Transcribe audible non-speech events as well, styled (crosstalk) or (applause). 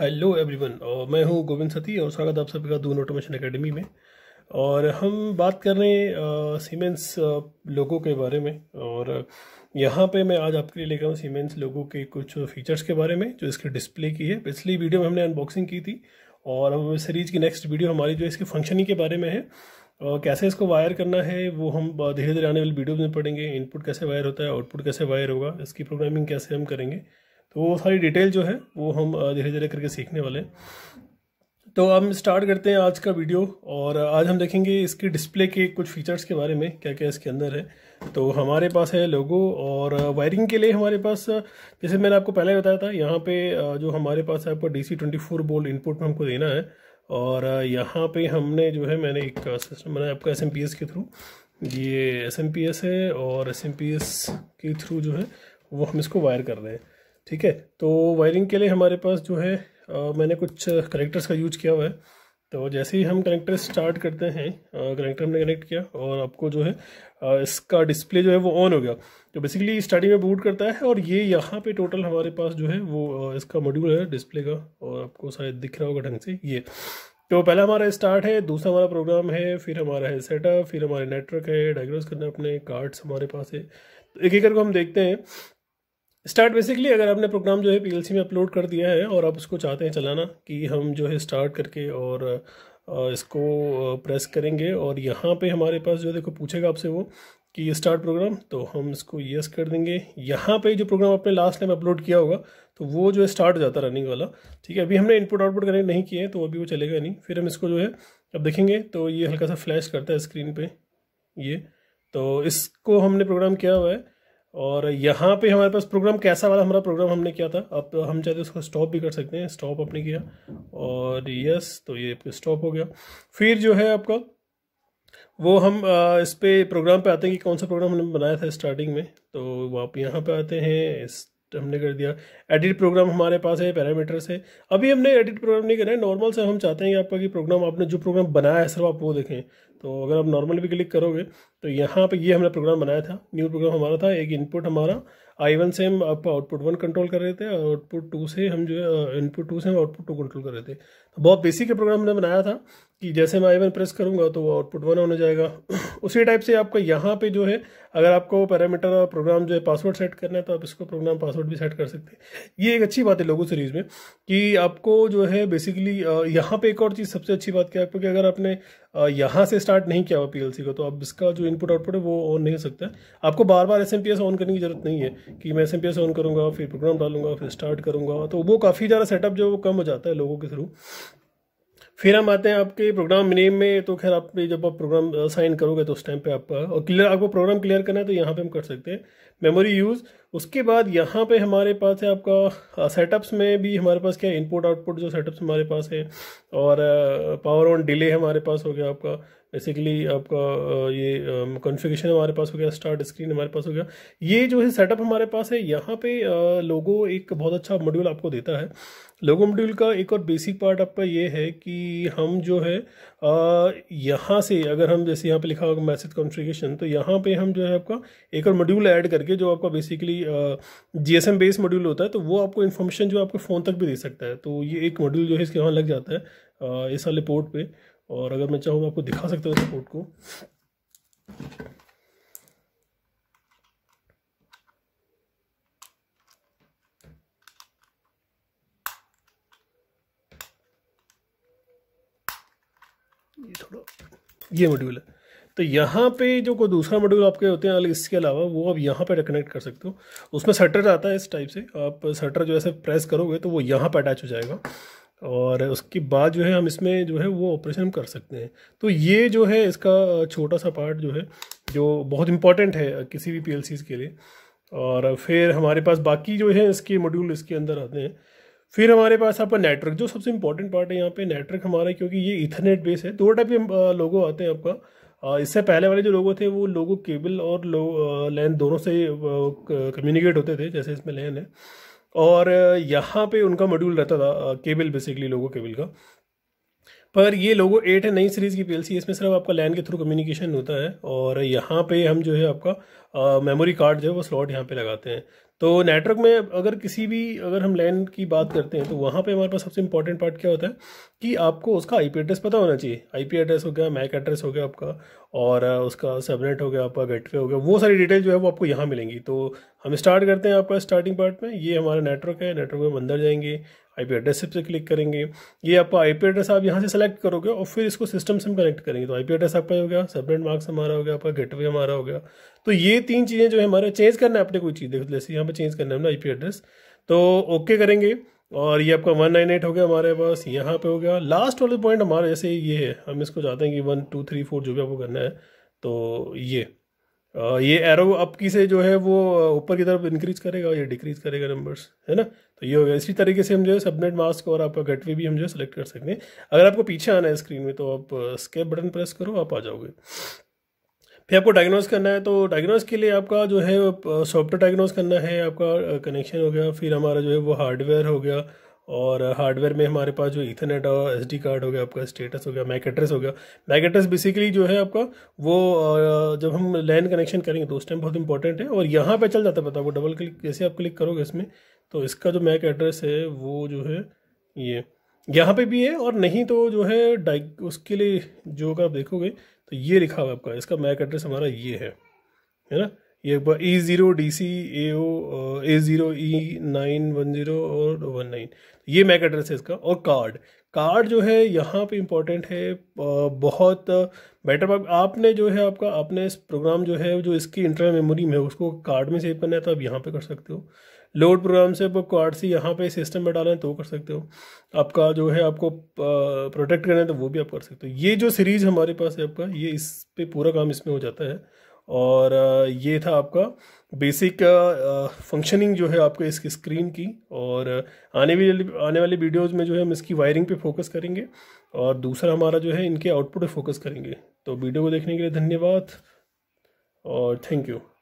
hello everyone और मैं हूं गोविंद सती और स्वागत आप सभी का दून ऑटोमेशन एकेडमी में और हम बात कर रहे हैं सीमेंस लोगों के बारे में और यहाँ पे मैं आज आपके लिए लेकर आऊँ सीमेंस लोगों के कुछ फीचर्स के बारे में जो इसके डिस्प्ले की है पिछली वीडियो में हमने अनबॉक्सिंग की थी और अब सीरीज की नेक्स्ट वीडियो हमारी जो इसके फंक्शनिंग के बारे में है और कैसे इसको वायर करना है वो हम धीरे धीरे आने वाली वीडियो में पढ़ेंगे इनपुट कैसे वायर होता है आउटपुट कैसे वायर होगा इसकी प्रोग्रामिंग कैसे हम करेंगे तो वो सारी डिटेल जो है वो हम धीरे धीरे करके सीखने वाले हैं तो हम स्टार्ट करते हैं आज का वीडियो और आज हम देखेंगे इसकी डिस्प्ले के कुछ फीचर्स के बारे में क्या क्या इसके अंदर है तो हमारे पास है लोगो और वायरिंग के लिए हमारे पास जैसे मैंने आपको पहले बताया था यहाँ पे जो हमारे पास है आपको D C twenty four volt input में हमको देना है और यहाँ पे हमने जो है मैंने एक सिस्टम बनाया आपका एस एम पी एस के थ्रू ये एस एम पी एस है और एस एम पी एस के थ्रू जो है वो हम इसको वायर कर रहे हैं ठीक है तो वायरिंग के लिए हमारे पास जो है आ, मैंने कुछ कनेक्टर्स का यूज किया हुआ है तो जैसे ही हम कनेक्टर स्टार्ट करते हैं कनेक्टर हमने कनेक्ट किया और आपको जो है आ, इसका डिस्प्ले जो है वो ऑन हो गया तो बेसिकली स्टार्टिंग में बूट करता है और ये यहाँ पे टोटल हमारे पास जो है वो इसका मॉड्यूल है डिस्प्ले का और आपको शायद दिख रहा होगा ढंग से ये तो पहला हमारा स्टार्ट है दूसरा हमारा प्रोग्राम है फिर हमारा है सेटअप फिर हमारे नेटवर्क है डायग्नोस करना अपने कार्ड्स हमारे पास है तो एक एक करके हम देखते हैं स्टार्ट बेसिकली अगर आपने प्रोग्राम जो है पीएलसी में अपलोड कर दिया है और आप उसको चाहते हैं चलाना कि हम जो है स्टार्ट करके और इसको प्रेस करेंगे और यहाँ पे हमारे पास जो देखो पूछेगा आपसे वो कि स्टार्ट प्रोग्राम तो हम इसको यस कर देंगे यहाँ पे जो प्रोग्राम आपने लास्ट टाइम अपलोड किया होगा तो वो जो है स्टार्ट हो जाता है रनिंग वाला ठीक है अभी हमने इनपुट आउटपुट कनेक्ट नहीं किए तो अभी वो चलेगा नहीं फिर हम इसको जो है अब देखेंगे तो ये हल्का सा फ्लैश करता है स्क्रीन पर ये तो इसको हमने प्रोग्राम किया हुआ है और यहाँ पे हमारे पास प्रोग्राम कैसा वाला हमारा प्रोग्राम हमने किया था अब तो हम चाहते उसको स्टॉप भी कर सकते हैं स्टॉप आपने किया और यस तो ये स्टॉप हो गया फिर जो है आपका वो हम इस पर प्रोग्राम पे आते हैं कि कौन सा प्रोग्राम हमने बनाया था स्टार्टिंग में तो आप यहाँ पे आते हैं इस हमने कर दिया एडिट प्रोग्राम हमारे पास है पैरामीटर से अभी हमने एडिट प्रोग्राम नहीं करा है नॉर्मल से हम चाहते हैं कि आपका कि प्रोग्राम आपने जो प्रोग्राम बनाया है सर आप वो देखें तो अगर आप नॉर्मल भी क्लिक करोगे तो यहाँ पे ये हमने प्रोग्राम बनाया था न्यू प्रोग्राम हमारा था एक इनपुट हमारा आई वन से हम आप आउटपुट वन कंट्रोल कर रहे थे और आउटपुट टू से हम जो है इनपुट टू से हम आउटपुट टू कंट्रोल कर रहे थे तो बहुत बेसिक प्रोग्राम हमने बनाया था कि जैसे मैं आई वन प्रेस करूँगा तो वो आउटपुट वन होने जाएगा (clears throat) उसी टाइप से आपका यहाँ पे जो है अगर आपको पैरामीटर और प्रोग्राम जो है पासवर्ड सेट करना है तो आप इसको प्रोग्राम पासवर्ड भी सेट कर सकते हैं ये एक अच्छी बात है लोगो सीरीज़ में कि आपको जो है बेसिकली यहाँ पर एक और चीज़ सबसे अच्छी बात क्या है आपको कि अगर आपने यहाँ से स्टार्ट नहीं किया हुआ पी को तो अब इसका जो इनपुट आउटपुट है वो ऑन नहीं हो सकता है आपको बार बार एस ऑन करने की जरूरत नहीं है कि मैं एस ऑन करूँगा फिर प्रोग्राम डालूंगा फिर स्टार्ट करूँगा तो वो काफ़ी ज़्यादा सेटअप जो कम हो जाता है लोगों के थ्रू फिर हम आते हैं आपके प्रोग्राम नेम में तो खैर आप जब आप प्रोग्राम साइन करोगे तो उस टाइम पे आप और क्लियर आपको प्रोग्राम क्लियर करना है तो यहाँ पे हम कर सकते हैं मेमोरी यूज़ उसके बाद यहाँ पे हमारे पास है आपका सेटअप्स में भी हमारे पास क्या इनपुट आउटपुट जो सेटअप्स हमारे पास है और पावर ऑन डिले हमारे पास हो गया आपका बेसिकली आपका ये कॉन्फ़िगरेशन हमारे पास हो गया स्टार्ट स्क्रीन हमारे पास हो गया ये जो है सेटअप हमारे पास है यहाँ पे लोगो एक बहुत अच्छा मॉड्यूल आपको देता है लोगो मॉड्यूल का एक और बेसिक पार्ट आपका ये है कि हम जो है यहाँ से अगर हम जैसे यहाँ पे लिखा होगा मैसेज कॉन्फ़िगरेशन तो यहाँ पे हम जो है आपका एक और मॉड्यूल ऐड करके जो आपका basically G S M based module होता है तो वो आपको इन्फॉर्मेशन जो आपके फ़ोन तक भी दे सकता है तो ये एक मॉड्यूल जो है इसके वहाँ लग जाता है इस वाले पोर्ट पर और अगर मैं चाहूँगा आपको दिखा सकता हूँ इस पोर्ट को ये थोड़ा ये मॉड्यूल है तो यहाँ पे जो कोई दूसरा मॉड्यूल आपके होते हैं इसके अलावा वो आप यहाँ पे कनेक्ट कर सकते हो उसमें सटर आता है इस टाइप से आप सटर जो ऐसे प्रेस करोगे तो वो यहाँ पर अटैच हो जाएगा और उसके बाद जो है हम इसमें जो है वो ऑपरेशन कर सकते हैं तो ये जो है इसका छोटा सा पार्ट जो है जो बहुत इंपॉर्टेंट है किसी भी पी के लिए और फिर हमारे पास बाकी जो है इसके मॉड्यूल इसके अंदर आते हैं फिर हमारे पास आपका नेटवर्क जो सबसे इंपॉर्टेंट पार्ट है यहाँ पे नेटवर्क हमारा क्योंकि ये इथरनेट बेस है दो टाइप के लोगो आते हैं आपका इससे पहले वाले जो लोगो थे वो लोगो केबल और लो लैन दोनों से कम्युनिकेट होते थे जैसे इसमें लैन है और यहाँ पे उनका मॉड्यूल रहता था केबल बेसिकली लोगो केबल का पर ये लोगो एट है नई सीरीज़ की पीएलसी इसमें सिर्फ आपका लैन के थ्रू कम्युनिकेशन होता है और यहाँ पे हम जो है आपका मेमोरी कार्ड जो है वो स्लॉट यहाँ पे लगाते हैं तो नेटवर्क में अगर किसी भी अगर हम लैन की बात करते हैं तो वहाँ पे हमारे पास सबसे इंपॉर्टेंट पार्ट क्या होता है कि आपको उसका आईपी एड्रेस पता होना चाहिए आईपी एड्रेस हो गया मैक एड्रेस हो गया आपका और उसका सबनेट हो गया आपका गेटवे हो गया वो सारी डिटेल जो है वो आपको यहाँ मिलेंगी तो हम स्टार्ट करते हैं आपका स्टार्टिंग पार्ट में ये हमारा नेटवर्क है नेटवर्क में अंदर जाएंगे आईपी एड्रेस पे क्लिक करेंगे ये आपका आईपी एड्रेस आप यहाँ से सेलेक्ट करोगे और फिर इसको सिस्टम से हम कनेक्ट करेंगे तो आईपी एड्रेस आपका हो गया सेपरेट मार्क्स हमारा हो गया आपका गेटवे हमारा हो गया तो ये तीन चीज़ें जो है हमारा चेंज करना है आपने कोई चीज़ जैसे यहाँ पर चेंज करना है हमने आई एड्रेस तो ओके करेंगे और ये आपका वन नाइन एट हो गया हमारे पास यहाँ पे हो गया लास्ट वाले पॉइंट हमारा जैसे ये है हम इसको चाहते हैं कि वन टू थ्री फोर जो भी आपको करना है तो ये ये एरो की से जो है वो ऊपर की तरफ इंक्रीज करेगा या डिक्रीज करेगा नंबर्स है ना तो ये हो गया इसी तरीके से हम जो है सबनेट मास्क और आपका गटवे भी हम जो है सेलेक्ट कर सकते हैं अगर आपको पीछे आना है स्क्रीन में तो आप स्केप बटन प्रेस करो आप आ जाओगे फिर आपको डायग्नोज करना है तो डायग्नोज के लिए आपका जो है सॉफ्टवेयर डायग्नोज करना है आपका कनेक्शन हो गया फिर हमारा जो है वो हार्डवेयर हो गया और हार्डवेयर में हमारे पास जो इथरनेट और एस डी कार्ड हो गया आपका स्टेटस हो गया मैक एड्रेस हो गया मैक एड्रेस बेसिकली जो है आपका वो जब हम लैंड कनेक्शन करेंगे तो उस टाइम बहुत इंपॉर्टेंट है और यहाँ पे चल जाता है पता वो डबल क्लिक जैसे आप क्लिक करोगे इसमें तो इसका जो मैक एड्रेस है वो जो है ये यहाँ पर भी है और नहीं तो जो है डाइ उसके लिए जो आप देखोगे तो ये लिखा हुआ आपका इसका मैक एड्रेस हमारा ये है है ना ये A zero D C A O A zero E nine one zero और वन नाइन ये मैक एड्रेस है इसका और कार्ड कार्ड जो है यहाँ पे इम्पोर्टेंट है uh, बहुत बेटर uh, आपने जो है आपका आपने इस प्रोग्राम जो है जो इसकी इंटरनल मेमोरी में उसको कार्ड में सेव करना है तो आप यहाँ पे कर सकते हो लोड प्रोग्राम से आप कार्ड से यहाँ पे सिस्टम में डालें तो कर सकते हो आपका जो है आपको प्रोटेक्ट uh, करना है तो वो भी आप कर सकते हो ये जो सीरीज़ हमारे पास है आपका ये इस पर पूरा काम इसमें हो जाता है और ये था आपका बेसिक फंक्शनिंग जो है आपके इसकी स्क्रीन की और आने वाली आने वाली वीडियोस में जो है हम इसकी वायरिंग पे फोकस करेंगे और दूसरा हमारा जो है इनके आउटपुट पे फोकस करेंगे तो वीडियो को देखने के लिए धन्यवाद और थैंक यू